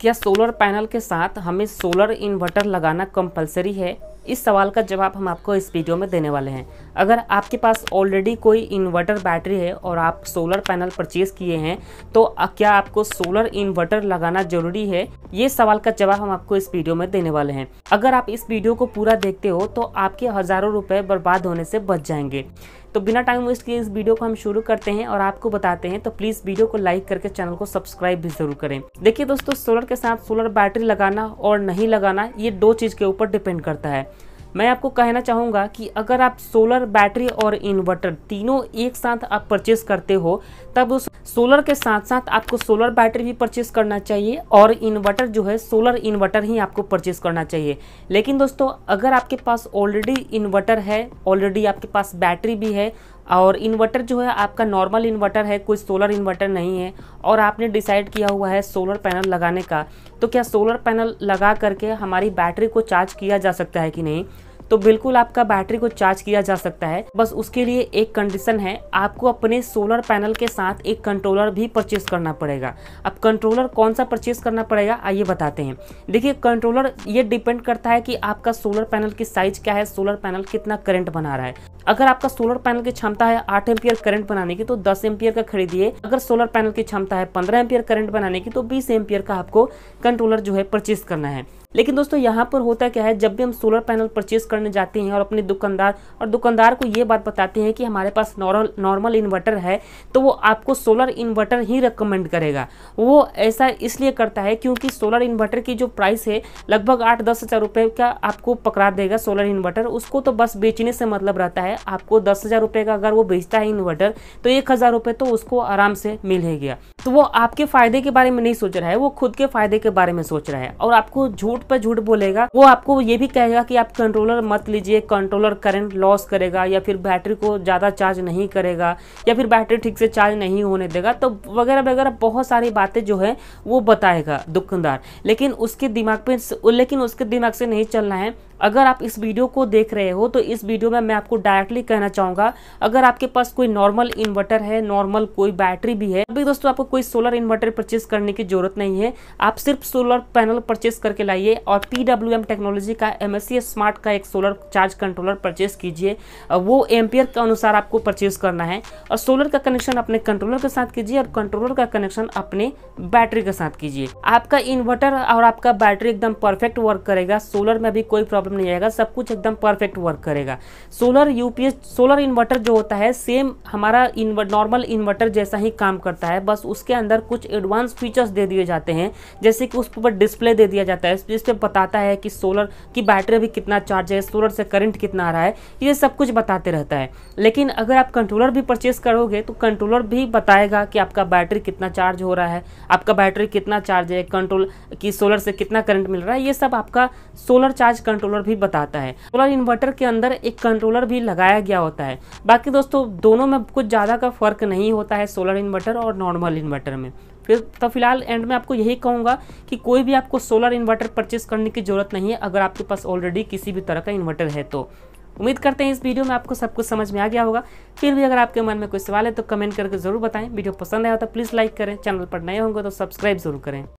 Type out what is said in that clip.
क्या solar panel के साथ हमें सोलर इन्वर्टर लगाना कंपलसरी है इस सवाल का जवाब हम आपको इस वीडियो में देने वाले हैं अगर आपके पास ऑलरेडी कोई इन्वर्टर बैटरी है और आप सोलर पैनल परचेज किए हैं तो क्या आपको सोलर इन्वर्टर लगाना जरूरी है ये सवाल का जवाब हम आपको इस वीडियो में देने वाले हैं अगर आप इस वीडियो को पूरा देखते हो तो आपके हज़ारों रुपए बर्बाद होने से बच जाएंगे तो बिना टाइम वेस्ट किए इस वीडियो को हम शुरू करते हैं और आपको बताते हैं तो प्लीज़ वीडियो को लाइक करके चैनल को सब्सक्राइब भी जरूर करें देखिए दोस्तों सोलर के साथ सोलर बैटरी लगाना और नहीं लगाना ये दो चीज़ के ऊपर डिपेंड करता है मैं आपको कहना चाहूँगा कि अगर आप सोलर बैटरी और इन्वर्टर तीनों एक साथ आप परचेस करते हो तब उस सोलर के साथ साथ आपको सोलर बैटरी भी परचेस करना चाहिए और इन्वर्टर जो है सोलर इन्वर्टर ही आपको परचेस करना चाहिए लेकिन दोस्तों अगर आपके पास ऑलरेडी इन्वर्टर है ऑलरेडी आपके पास बैटरी भी है और इन्वर्टर जो है आपका नॉर्मल इन्वर्टर है कोई सोलर इन्वर्टर नहीं है और आपने डिसाइड किया हुआ है सोलर पैनल लगाने का तो क्या सोलर पैनल लगा करके हमारी बैटरी को चार्ज किया जा सकता है कि नहीं तो बिल्कुल आपका बैटरी को चार्ज किया जा सकता है बस उसके लिए एक कंडीशन है आपको अपने सोलर पैनल के साथ एक कंट्रोलर भी परचेस करना पड़ेगा अब कंट्रोलर कौन सा परचेस करना पड़ेगा आइए बताते हैं देखिए कंट्रोलर ये डिपेंड करता है कि आपका सोलर पैनल की साइज क्या है सोलर पैनल कितना करंट बना रहा है अगर आपका सोलर पैनल की क्षमता है आठ एम्पियर करंट बनाने की तो दस एम्पियर का खरीदिए अगर सोलर पैनल की क्षमता है पंद्रह एम्पियर करंट बनाने की तो बीस एम्पियर का आपको कंट्रोलर जो है परचेस करना है लेकिन दोस्तों यहाँ पर होता क्या है जब भी हम सोलर पैनल परचेस करने करने जाते हैं और अपने दुकानदार और दुकानदार को ये बात बताते हैं कि हमारे पास नॉर्मल नॉर्मल इन्वर्टर है तो वो आपको सोलर इन्वर्टर ही रिकमेंड करेगा वो ऐसा इसलिए करता है क्योंकि सोलर इन्वर्टर की जो प्राइस है लगभग आठ दस हज़ार रुपये का आपको पकड़ा देगा सोलर इन्वर्टर उसको तो बस बेचने से मतलब रहता है आपको दस हज़ार रुपये का अगर वो बेचता है इन्वर्टर तो एक हज़ार रुपये तो उसको आराम से मिल ही गया तो वो आपके फ़ायदे के बारे में नहीं सोच रहा है वो खुद के फ़ायदे के बारे में सोच रहा है और आपको झूठ पर झूठ बोलेगा वो आपको ये भी कहेगा कि आप कंट्रोलर मत लीजिए कंट्रोलर करंट लॉस करेगा या फिर बैटरी को ज़्यादा चार्ज नहीं करेगा या फिर बैटरी ठीक से चार्ज नहीं होने देगा तो वगैरह वगैरह बहुत सारी बातें जो है वो बताएगा दुकानदार लेकिन उसके दिमाग पर लेकिन उसके दिमाग से नहीं चलना है अगर आप इस वीडियो को देख रहे हो तो इस वीडियो में मैं आपको डायरेक्टली कहना चाहूँगा अगर आपके पास कोई नॉर्मल इन्वर्टर है नॉर्मल कोई बैटरी भी है अभी दोस्तों आपको कोई सोलर इन्वर्टर परचेज करने की जरूरत नहीं है आप सिर्फ सोलर पैनल परचेज करके लाइए और पी टेक्नोलॉजी का एम स्मार्ट का एक सोलर चार्ज कंट्रोलर परचेज कीजिए वो एम्पियर के अनुसार आपको परचेस करना है और सोलर का कनेक्शन अपने कंट्रोलर के साथ कीजिए और कंट्रोलर का कनेक्शन अपने बैटरी के साथ कीजिए आपका इन्वर्टर और आपका बैटरी एकदम परफेक्ट वर्क करेगा सोलर में भी कोई प्रॉब्लम प्रॉब्लम नहीं आएगा सब कुछ एकदम परफेक्ट वर्क करेगा सोलर यूपीएस सोलर इन्वर्टर जो होता है सेम हमारा नॉर्मल इन्वर्टर जैसा ही काम करता है बस उसके अंदर कुछ एडवांस फीचर्स दे दिए जाते हैं जैसे कि उस पर डिस्प्ले दे दिया जाता है जिस पर बताता है कि सोलर की बैटरी भी कितना चार्ज है सोलर से करंट कितना आ रहा है ये सब कुछ बताते रहता है लेकिन अगर आप कंट्रोलर भी परचेस करोगे तो कंट्रोलर भी बताएगा कि आपका बैटरी कितना चार्ज हो रहा है आपका बैटरी कितना चार्ज है कंट्रोल की सोलर से कितना करंट मिल रहा है ये सब आपका सोलर चार्ज कंट्रोलर कंट्रोलर भी बताता है सोलर इन्वर्टर के अंदर एक कंट्रोलर भी लगाया गया होता है बाकी दोस्तों दोनों में कुछ ज़्यादा का फर्क नहीं होता है सोलर इन्वर्टर और नॉर्मल इन्वर्टर में फिर तो फिलहाल एंड में आपको यही कहूँगा कि कोई भी आपको सोलर इन्वर्टर परचेस करने की ज़रूरत नहीं है अगर आपके पास ऑलरेडी किसी भी तरह का इन्वर्टर है तो उम्मीद करते हैं इस वीडियो में आपको सब कुछ समझ में आ गया होगा फिर भी अगर आपके मन में कोई सवाल है तो कमेंट करके जरूर बताएं वीडियो पसंद आया तो प्लीज़ लाइक करें चैनल पर नए होंगे तो सब्सक्राइब जरूर करें